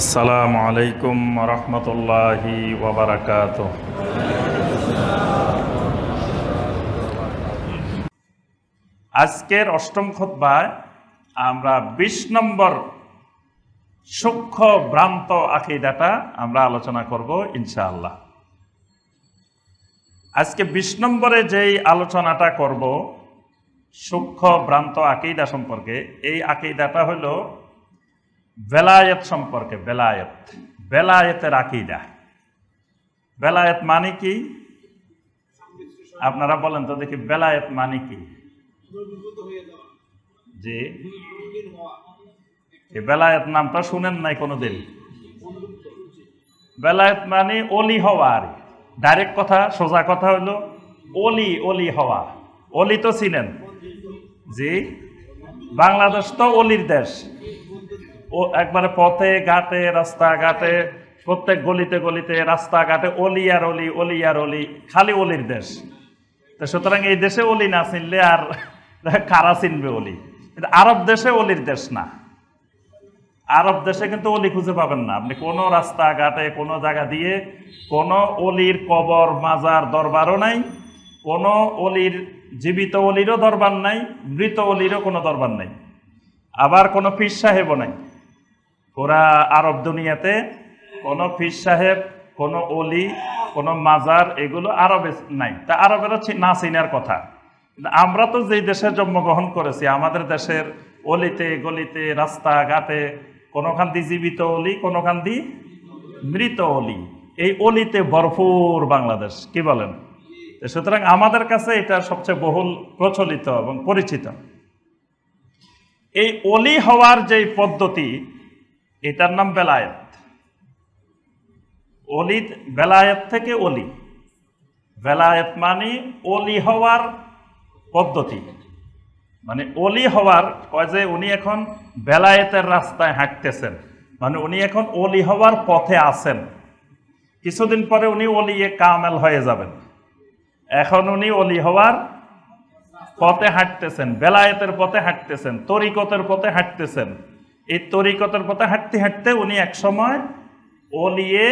আসসালামু আলাইকুম রহমতুল্লাহি ওবরাকাত আজকের অষ্টম খোদ্ায় আমরা বিশ নম্বর সূক্ষ্ম ভ্রান্ত আকিদাটা আমরা আলোচনা করব ইনশাআল্লাহ আজকে বিশ নম্বরে যেই আলোচনাটা করব সূক্ষ্ম ভ্রান্ত আকিদা সম্পর্কে এই আকিদাটা হলো বেলায়েত সম্পর্কে বেলায়েত বেলায়েতের আকিদা বেলায়েত মানে কি আপনারা বলেন তো দেখি বেলায়েত মানে কি যে বেলায়েত নামটা শুনেন নাই কোনোদিন বেলায়েত মানে অলি হওয়া আর ডাইরেক্ট কথা সোজা কথা হলো অলি অলি হওয়া অলি তো ছিলেন জি বাংলাদেশ তো অলির দেশ ও একবারে পথে ঘাটে রাস্তাঘাটে প্রত্যেক গলিতে গলিতে রাস্তাঘাটে আর অলি আর অলি খালি অলির দেশ তো সুতরাং এই দেশে অলি না চিনলে আর কারা চিনবে অলি আরব দেশে অলির দেশ না আরব দেশে কিন্তু অলি খুঁজে পাবেন না আপনি কোনো রাস্তাঘাটে কোনো জায়গা দিয়ে কোনো অলির কবর মাজার দরবারও নাই কোনো অলির জীবিত অলিরও দরবার নাই মৃত অলিরও কোনো দরবার নাই আবার কোনো পীর সাহেবও নাই ওরা আরব দুনিয়াতে কোনো ফির সাহেব কোনো অলি কোনো মাজার এগুলো আরবে নাই তা আরবেরা না চিনার কথা আমরা তো যেই দেশে জন্মগ্রহণ করেছি আমাদের দেশের অলিতে গলিতে রাস্তাঘাটে কোনোখান দিয়ে জীবিত অলি কোনোখান দি মৃত অলি এই অলিতে ভরপুর বাংলাদেশ কি বলেন সুতরাং আমাদের কাছে এটা সবচেয়ে বহুল প্রচলিত এবং পরিচিত এই অলি হওয়ার যে পদ্ধতি এটার নাম বেলায়েত অলি বেলায়েত থেকে অলি বেলায়েত মানে অলি হওয়ার পদ্ধতি মানে অলি হওয়ার কয় যে উনি এখন বেলায়েতের রাস্তায় হাঁটতেছেন মানে উনি এখন অলি হওয়ার পথে আছেন কিছুদিন পরে উনি অলি এ কামেল হয়ে যাবেন এখন উনি অলি হওয়ার পথে হাঁটতেছেন বেলায়েতের পথে হাঁটতেছেন তরিকতের পথে হাঁটতেছেন এই তরিকতের পথে হাঁটতে হাঁটতে উনি একসময় অলিয়ে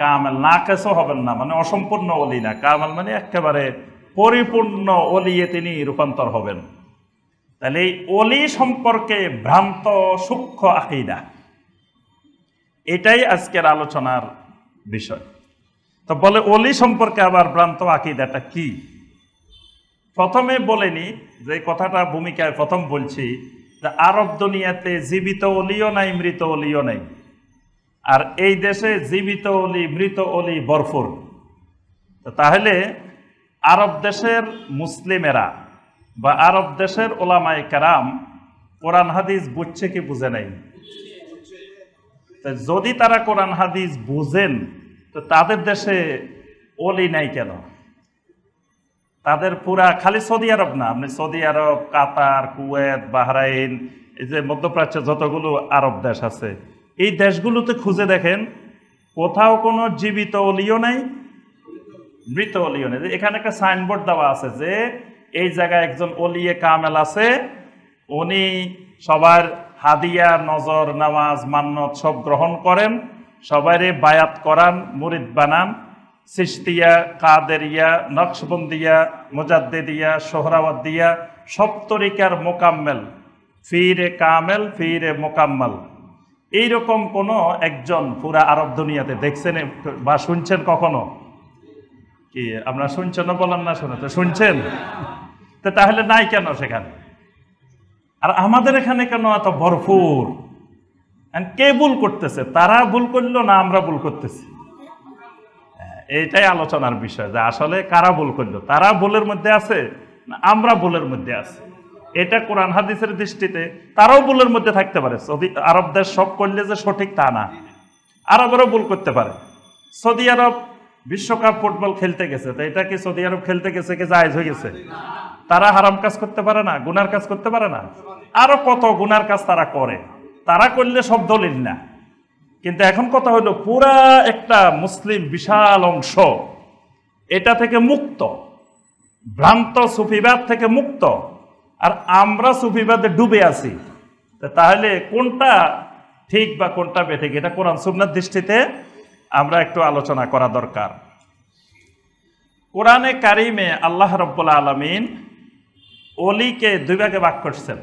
কামেল না কেসও হবেন না মানে অসম্পূর্ণ অলি না কামেল মানে একেবারে পরিপূর্ণ অলিয়ে তিনি রূপান্তর হবেন তাহলে এই অলি সম্পর্কে ভ্রান্ত সূক্ষ্ম আকিদা এটাই আজকের আলোচনার বিষয় তো বলে অলি সম্পর্কে আবার ভ্রান্ত আকিদাটা কি প্রথমে বলেনি যে কথাটা ভূমিকায় প্রথম বলছি তা আরব দুনিয়াতে জীবিত অলিও নাই মৃত অলিও নাই আর এই দেশে জীবিত অলি মৃত অলি বরফুর তাহলে আরব দেশের মুসলিমেরা বা আরব দেশের ওলামাই কারাম কোরআন হাদিস বুঝছে কি বুঝে নাই যদি তারা কোরআন হাদিস বুঝেন তো তাদের দেশে অলি নাই কেন তাদের পুরা খালি সৌদি আরব না আপনি Saudi Arab Qatar Kuwait Bahrain এই যে মধ্যপ্রাচ্য যতগুলো আরব দেশ আছে এই দেশগুলোতে খুঁজে দেখেন কোথাও কোনো জীবিত অলিও নেই মৃত অলিও নেই এখানে একটা সাইনবোর্ড দেওয়া আছে যে এই জায়গায় একজন অলিয়ে কামেল আছে উনি সবার হাদিয়া নজর নামাজ মান্নত সব গ্রহণ করেন সবাইরে বায়াত করান মুরিদ বানান সিস্তিয়া কাদেরিয়া নকশবন্দিয়া মুজাদ্দিদিয়া সোহরাওয়াদ্দিয়া সপ্তরিকার মোকাম্মেল ফিরে কামেল ফিরে মোকাম্মল এইরকম কোনো একজন পুরা আরব দুনিয়াতে দেখছেন বা শুনছেন কখনো কি আপনারা শুনছেন বলেন না শোনেন তো শুনছেন তো তাহলে নাই কেন সেখানে আর আমাদের এখানে কেন এত ভরপুর কে ভুল করতেছে তারা ভুল করলো না আমরা ভুল করতেছি এইটাই আলোচনার বিষয় যে আসলে কারা ভুল করলো তারা ভুলের মধ্যে আছে না আমরা ভুলের মধ্যে আছি এটা কোরআন হাদিসের দৃষ্টিতে তারাও ভুলের মধ্যে থাকতে পারে সৌদি আরব দেশ সব করলে যে সঠিক তা না আরবেরও ভুল করতে পারে সৌদি আরব বিশ্বকাপ ফুটবল খেলতে গেছে তো এটা কি সৌদি আরব খেলতে গেছে কি জায়জ হয়ে গেছে তারা হারাম কাজ করতে পারে না গুনার কাজ করতে পারে না আরো কত গুনার কাজ তারা করে তারা করলে সব দলিল না কিন্তু এখন কথা হলো পুরা একটা মুসলিম বিশাল অংশ এটা থেকে মুক্ত ভ্রান্ত সুফিবাদ থেকে মুক্ত আর আমরা সুফিবাদে ডুবে আছি তাহলে কোনটা ঠিক বা কোনটা বেঠিক এটা কোরআন সুমনার দৃষ্টিতে আমরা একটু আলোচনা করা দরকার কোরআনে কারিমে আল্লাহ রব্বুল্লা আলমিন অলিকে দুই ভাগে ভাগ করছেন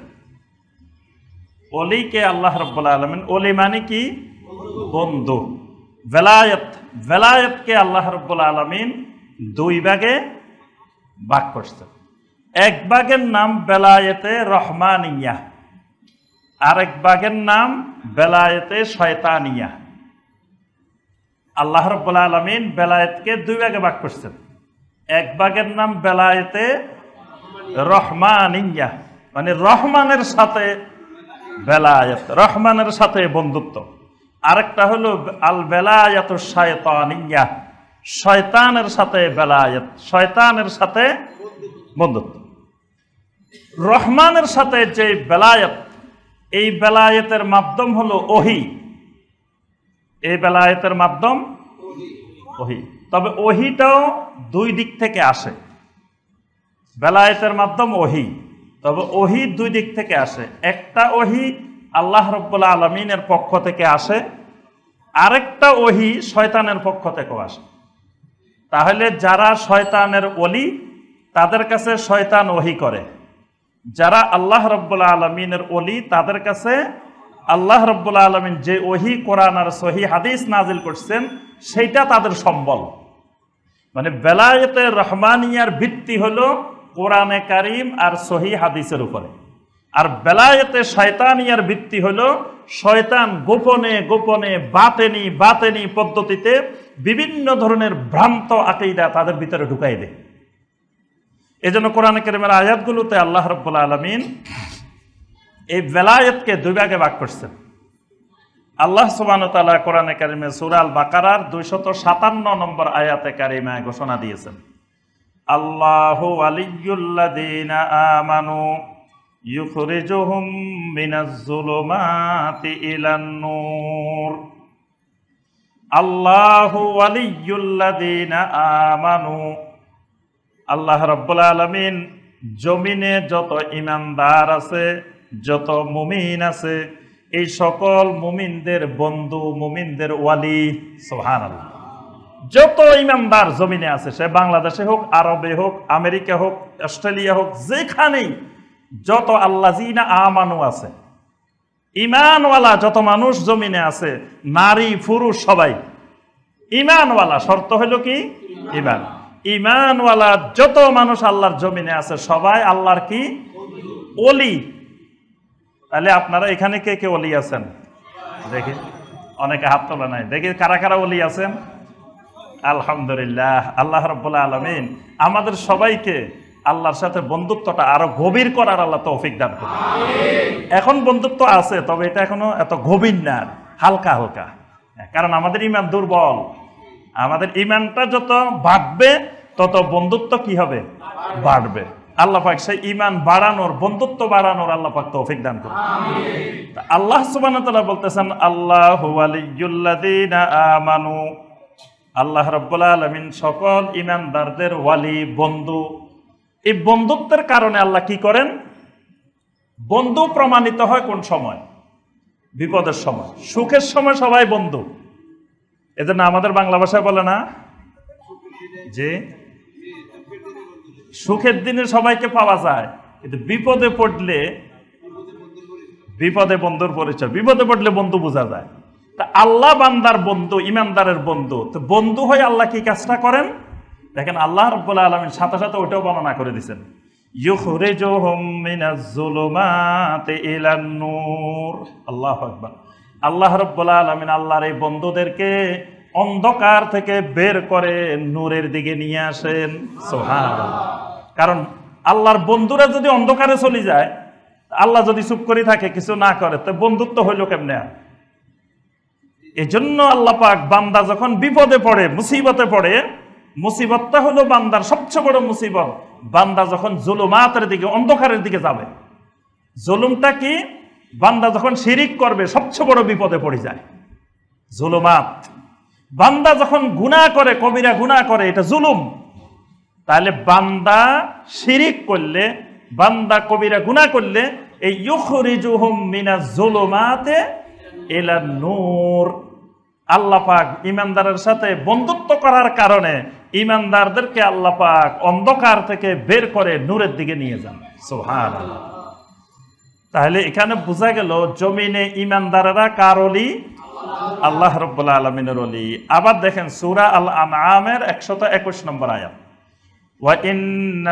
অলিকে আল্লাহ রব্বুল্লা আলমিন অলি মানে কি বন্ধু ভেলায়ত ভেলায়তকে আল্লাহ রব্বুল আলমিন দুই ভাগে বাক করছে এক বাগের নাম বেলায়েতে রহমানিয়া আরেক বাগের নাম বেলায়েতে শয়তানিয়া আল্লাহ রব্বুল্লা আলমিন বেলায়েতকে দুই ভাগে বাক করছেন এক বাগের নাম বেলায়েতে রহমানিয়া মানে রহমানের সাথে বেলায়েত রহমানের সাথে বন্ধুত্ব আরেকটা হলো আল বেলায়াত শয়তানিয়া শয়তানের সাথে বেলায়াত শয়তানের সাথে বন্ধুত্ব রহমানের সাথে যে বেলায়াত এই বেলায়েতের মাধ্যম হলো ওহি এই বেলায়েতের মাধ্যম ওহি তবে ওহিটাও দুই দিক থেকে আসে বেলায়তের মাধ্যম ওহি তবে ওহি দুই দিক থেকে আসে একটা ওহি আল্লাহ রব্বুল্লাহ আলমিনের পক্ষ থেকে আসে আরেকটা ওহি শয়তানের পক্ষ থেকেও আসে তাহলে যারা শয়তানের অলি তাদের কাছে শয়তান ওহি করে যারা আল্লাহ রব্বুল্লাহ আলমিনের অলি তাদের কাছে আল্লাহ রব্বুল্লাহ আলমিন যে ওহি কোরআন আর সহি হাদিস নাজিল করছেন সেইটা তাদের সম্বল মানে বেলায়তে রহমানিয়ার ভিত্তি হলো কোরআনে কারিম আর সহি হাদিসের উপরে আর বেলায়েতে শয়তানিয়ার ভিত্তি হল শয়তান গোপনে গোপনে বাতেনি বাতেনি পদ্ধতিতে বিভিন্ন ধরনের ভ্রান্ত আকেইদা তাদের ভিতরে ঢুকাই দেয় এই জন্য কোরআন কেরমের আয়াতগুলোতে আল্লাহ রব্বুল্লা আলমিন এই বেলায়েতকে দুই ভাগে ভাগ করছেন আল্লাহ সুবান তালা কোরআনে কারিমে সুরাল বাকারার দুইশত সাতান্ন নম্বর আয়াতে কারিমায় ঘোষণা দিয়েছেন আল্লাহ আলিউল্লাদিনা আমানু يخرجهم من الظلمات إلى النور الله আল্লাহ রব্বুল আলমিন জমিনে যত ইমানদার আছে যত মুমিন আছে এই সকল মুমিনদের বন্ধু মুমিনদের ওয়ালি সোহান যত ইমানদার জমিনে আছে সে বাংলাদেশে হোক আরবে হোক আমেরিকা হোক অস্ট্রেলিয়া হোক যেখানেই যত জিনা আমানু আছে ইমানওয়ালা যত মানুষ জমিনে আছে নারী পুরুষ সবাই ইমানওয়ালা শর্ত হইল কি ইমান ইমানওয়ালা যত মানুষ আল্লাহর জমিনে আছে সবাই আল্লাহর কি অলি তাহলে আপনারা এখানে কে কে অলি আছেন দেখি অনেকে হাত তোলা নাই দেখি কারা কারা অলি আছেন আলহামদুলিল্লাহ আল্লাহ রব্বুল্লাহ আলমিন আমাদের সবাইকে আল্লাহর সাথে বন্ধুত্বটা আরো গভীর করার আল্লাহ তৌফিক দান করে এখন বন্ধুত্ব আছে তবে এটা এখনো এত গভীর না হালকা হালকা কারণ আমাদের ইমান দুর্বল আমাদের ইমানটা যত বাড়বে তত বন্ধুত্ব কি হবে বাড়বে আল্লাহ পাক সেই ইমান বাড়ানোর বন্ধুত্ব বাড়ানোর আল্লাহ পাক তৌফিক দান করুন আল্লাহ সুবহানাহু তাআলা বলতেছেন আল্লাহু ওয়ালিয়ুল্লাযিনা আমানু আল্লাহ রাব্বুল আলামিন সকল ইমানদারদের ওয়ালি বন্ধু এই বন্ধুত্বের কারণে আল্লাহ কি করেন বন্ধু প্রমাণিত হয় কোন সময় বিপদের সময় সুখের সময় সবাই বন্ধু এজন্য আমাদের বাংলা ভাষায় বলে না যে সুখের দিনে সবাইকে পাওয়া যায় কিন্তু বিপদে পড়লে বিপদে বন্ধুর পরিচয় বিপদে পড়লে বন্ধু বোঝা যায় তা আল্লাহ বান্দার বন্ধু ইমানদারের বন্ধু তো বন্ধু হয়ে আল্লাহ কি কাজটা করেন দেখেন আল্লাহ রব্বুল্লা আলমিন সাথে সাথে ওইটাও বর্ণনা করে দিচ্ছেন আল্লাহ রব্বুল্লা আলমিন আল্লাহর এই বন্ধুদেরকে অন্ধকার থেকে বের করে নূরের দিকে নিয়ে আসেন সোহান কারণ আল্লাহর বন্ধুরা যদি অন্ধকারে চলে যায় আল্লাহ যদি চুপ করে থাকে কিছু না করে তো বন্ধুত্ব হইল কেমনে আর এজন্য আল্লাহ পাক বান্দা যখন বিপদে পড়ে মুসিবতে পড়ে মুসিবতটা হলো বান্দার সবচেয়ে বড় মুসিবত বান্দা যখন জুলুমাতের দিকে অন্ধকারের দিকে যাবে জুলুমটা কি বান্দা যখন শিরিক করবে সবচেয়ে বড় বিপদে পড়ে যায় জুলুমাত বান্দা যখন গুণা করে কবিরা গুণা করে এটা জুলুম তাহলে বান্দা শিরিক করলে বান্দা কবিরা গুণা করলে এই ইউখরিজুহুম মিনা জুলুমাতে এলা নূর আল্লাপাক ইমানদারের সাথে বন্ধুত্ব করার কারণে ইমানদারদেরকে আল্লাহ পাক অন্ধকার থেকে বের করে নূরের দিকে নিয়ে যান সোহান তাহলে এখানে বোঝা গেল জমিনে ইমানদারেরা অলি আল্লাহ রব্বুল্লা আলমিনের অলি আবার দেখেন সুরা আল আমের একশত একুশ নম্বর আয়াত وَإِنَّ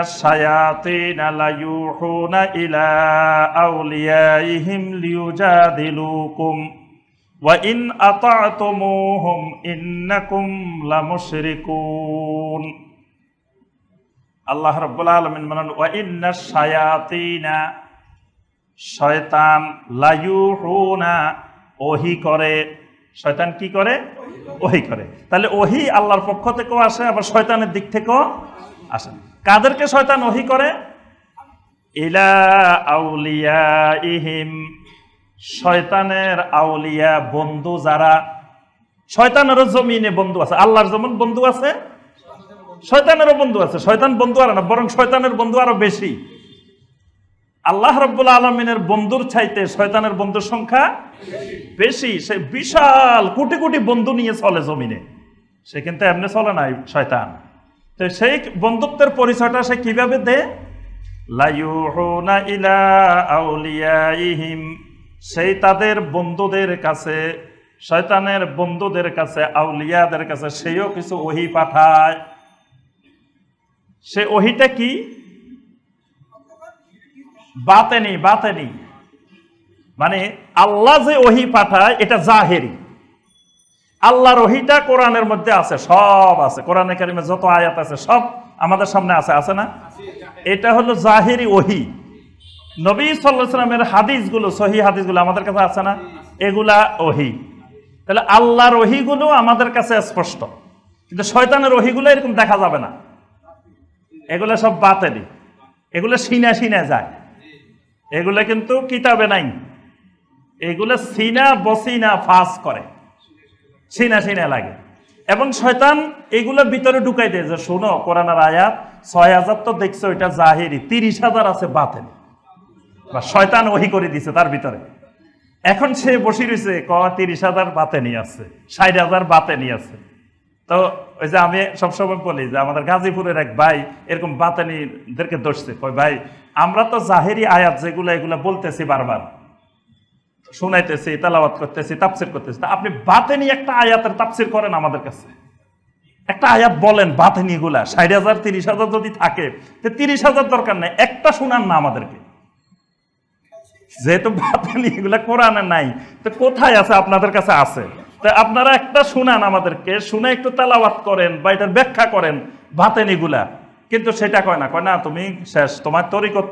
ওয়াইন আতাতমুহুম ইন্নাকুম লামুশরিকুন আল্লাহ রাব্বুল আলামিন বলেন ওয়াইন্না সায়াতিনা শয়তান লায়ুহুনা ওহি করে শয়তান কি করে ওহি করে তাহলে ওহি আল্লাহর পক্ষ থেকেও আসে আবার শয়তানের দিক থেকেও আসে কাদেরকে শয়তান ওহি করে ইলা আউলিয়া ইহিম শয়তানের আউলিয়া বন্ধু যারা শয়তানেরও জমিনে বন্ধু আছে আল্লাহর যেমন বন্ধু আছে শয়তানেরও বন্ধু আছে শয়তান বন্ধু আর না বরং শয়তানের বন্ধু আরো বেশি আল্লাহ রব্বুল আলমিনের বন্ধুর চাইতে শয়তানের বন্ধুর সংখ্যা বেশি সে বিশাল কোটি কোটি বন্ধু নিয়ে চলে জমিনে সে কিন্তু এমনি চলে নাই শয়তান তো সেই বন্ধুত্বের পরিচয়টা সে কিভাবে দেয় লাইউনা ইলা আউলিয়াইহিম সেই তাদের বন্ধুদের কাছে শয়তানের বন্ধুদের কাছে আউলিয়াদের কাছে সেও কিছু ওহি পাঠায় সে ওহিটা কি বাতেনি বাতেনি মানে আল্লাহ যে ওহি পাঠায় এটা জাহেরি আল্লাহর ওহিটা কোরআনের মধ্যে আছে সব আছে কোরআনে কারিমে যত আয়াত আছে সব আমাদের সামনে আছে আছে না এটা হলো জাহেরি ওহি নবী সাল্লামের হাদিসগুলো সহি হাদিসগুলো আমাদের কাছে আছে না এগুলা ওহি তাহলে আল্লাহর ওহিগুলো আমাদের কাছে স্পষ্ট কিন্তু শয়তানের ওহিগুলো এরকম দেখা যাবে না এগুলো সব বাতেলি এগুলো সিনা সিনা যায় এগুলো কিন্তু কিতাবে নাই এগুলো সিনা বসিনা ফাঁস করে সিনা সিনা লাগে এবং শয়তান এগুলো ভিতরে ঢুকাই দেয় যে শোনো কোরআনার আয়াত ছয় হাজার তো দেখছো এটা জাহিরি তিরিশ হাজার আছে বাতেলি বা শয়তান ওহি করে দিছে তার ভিতরে এখন সে বসে রয়েছে ক তিরিশ হাজার বাতে নিয়ে আছে ষাট হাজার বাতে নিয়ে আছে তো ওই যে আমি সবসময় বলি যে আমাদের গাজীপুরের এক ভাই এরকম বাতানিদেরকে দোষছে কয় ভাই আমরা তো জাহেরি আয়াত যেগুলো এগুলো বলতেছি বারবার শোনাইতেছি তালাবাদ করতেছি তাপসির করতেছি আপনি বাতেনি একটা আয়াতের তাপসির করেন আমাদের কাছে একটা আয়াত বলেন বাতেনিগুলা ষাট হাজার তিরিশ হাজার যদি থাকে তো তিরিশ হাজার দরকার নেই একটা শোনান না আমাদেরকে যেহেতু ভাবেন এগুলো কোরআনে নাই তো কোথায় আছে আপনাদের কাছে আছে তা আপনারা একটা শুনান আমাদেরকে শুনে একটু তালাবাত করেন বা এটার ব্যাখ্যা করেন ভাতেন এগুলা কিন্তু সেটা কয় না কয় না তুমি শেষ তোমার তরিকত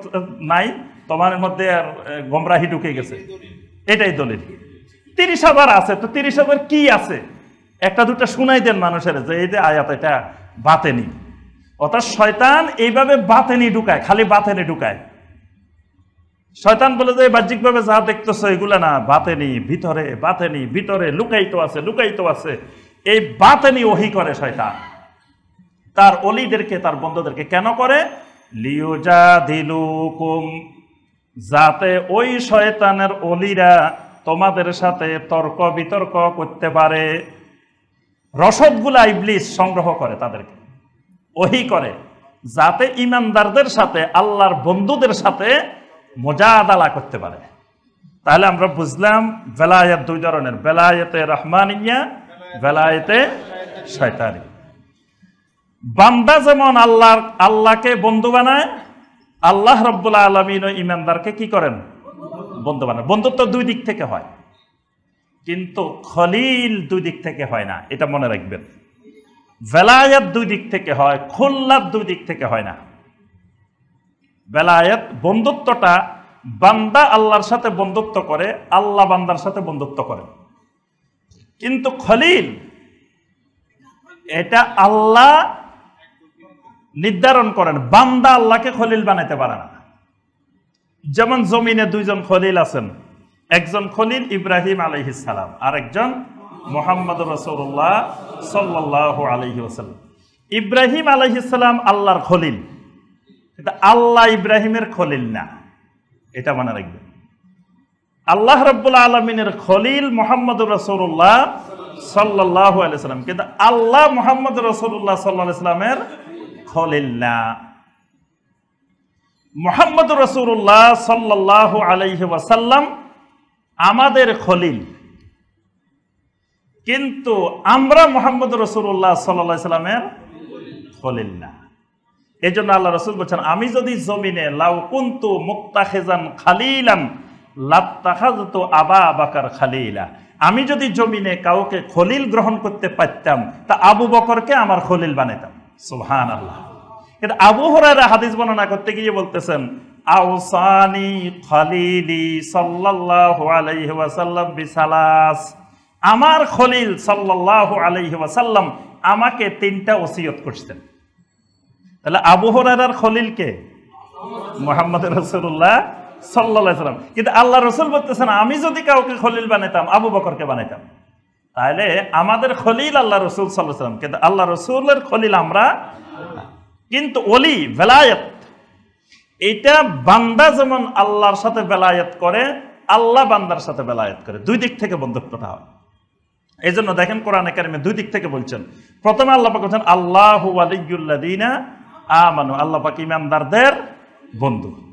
নাই তোমার মধ্যে আর গমরাহি ঢুকে গেছে এটাই দলিল তিরিশ হাজার আছে তো তিরিশ হাজার কি আছে একটা দুটা শুনাই দেন মানুষের যে এই যে আয়াত এটা বাতেনি অর্থাৎ শয়তান এইভাবে বাতেনি ঢুকায় খালি বাতেনি ঢুকায় শয়তান বলে যে বাহ্যিকভাবে যা দেখতেছো এগুলো না বাতেনি ভিতরে বাতেনি ভিতরে লুকাইতো আছে লুকাইতো আছে এই বাতেনি ওহি করে শয়তান তার অলিদেরকে তার বন্ধুদেরকে কেন করে লিউজা দিলুকুম যাতে ওই শয়তানের অলিরা তোমাদের সাথে তর্ক বিতর্ক করতে পারে রসদগুলা ইবলিস সংগ্রহ করে তাদেরকে ওহি করে যাতে ইমানদারদের সাথে আল্লাহর বন্ধুদের সাথে আদালা করতে পারে তাহলে আমরা বুঝলাম বেলায়েত দুই ধরনের বেলায়েতে রহমানিয়া বেলায়েতে শয়তানি বান্দা যেমন আল্লাহর আল্লাহকে বন্ধু বানায় আল্লাহ রব্বুল্লা আলমিন ও ইমানদারকে কি করেন বন্ধু বানায় বন্ধুত্ব দুই দিক থেকে হয় কিন্তু খলিল দুই দিক থেকে হয় না এটা মনে রাখবেন ভেলায়াত দুই দিক থেকে হয় খোল্লার দুই দিক থেকে হয় না বেলায়েত বন্ধুত্বটা বান্দা আল্লাহর সাথে বন্ধুত্ব করে আল্লাহ বান্দার সাথে বন্ধুত্ব করে কিন্তু খলিল এটা আল্লাহ নির্ধারণ করেন বান্দা আল্লাহকে খলিল বানাইতে পারে না যেমন জমিনে দুইজন খলিল আছেন একজন খলিল ইব্রাহিম ইসালাম আর একজন মোহাম্মদ রসৌল্লাহ সাল্লাহ আলহি ওসাল্লাম ইব্রাহিম আলহিসাম আল্লাহর খলিল এটা আল্লাহ ইব্রাহিমের খলিল না এটা মনে রাখবেন আল্লাহ রব্বুল্লা আলমিনের খলিল মোহাম্মদ রসুল্লাহ সাল্লাহ আলাইসালাম কিন্তু আল্লাহ মোহাম্মদ রসুল্লাহ সাল্লাহ সাল্লামের খলিল না মোহাম্মদ রসুল্লাহ সাল্লাহ আলহি ওয়াসাল্লাম আমাদের খলিল কিন্তু আমরা মোহাম্মদ রসুল্লাহ সাল্লাহ সাল্লামের খলিল না এই জন্য আল্লাহ রসুল বলছেন আমি যদি জমিনে লাউকুন্তু মুক্তাখেজান খালিলান লাত্তাখাজত আবা বাকার খালিলা আমি যদি জমিনে কাউকে খলিল গ্রহণ করতে পারতাম তা আবু বকরকে আমার খলিল বানাইতাম সুহান আল্লাহ কিন্তু আবু হরারা হাদিস বর্ণনা করতে গিয়ে বলতেছেন আউসানি খলিলি সাল্লাল্লাহু আলাইহি ওয়াসাল্লাম বিসালাস আমার খলিল সাল্লাল্লাহু আলাইহি ওয়াসাল্লাম আমাকে তিনটা ওসিয়ত করছেন তাহলে আবু হরার খলিল কে মোহাম্মদ রসুল্লাহ সাল্লা সাল্লাম কিন্তু আল্লাহ রসুল বলতেছেন আমি যদি কাউকে খলিল বানাইতাম আবু বকরকে বানাইতাম তাহলে আমাদের খলিল আল্লাহ রসুল সাল্লাহাম কিন্তু আল্লাহ রসুলের খলিল আমরা কিন্তু অলি বেলায়ত এটা বান্দা যেমন আল্লাহর সাথে বেলায়ত করে আল্লাহ বান্দার সাথে বেলায়ত করে দুই দিক থেকে বন্ধুত্বটা হয় এই জন্য দেখেন কোরআন একাডেমি দুই দিক থেকে বলছেন প্রথমে আল্লাহ বলছেন আল্লাহ আলিউল্লাদিনা আমানু আল্লাহ পাক ইমানদারদের বন্ধু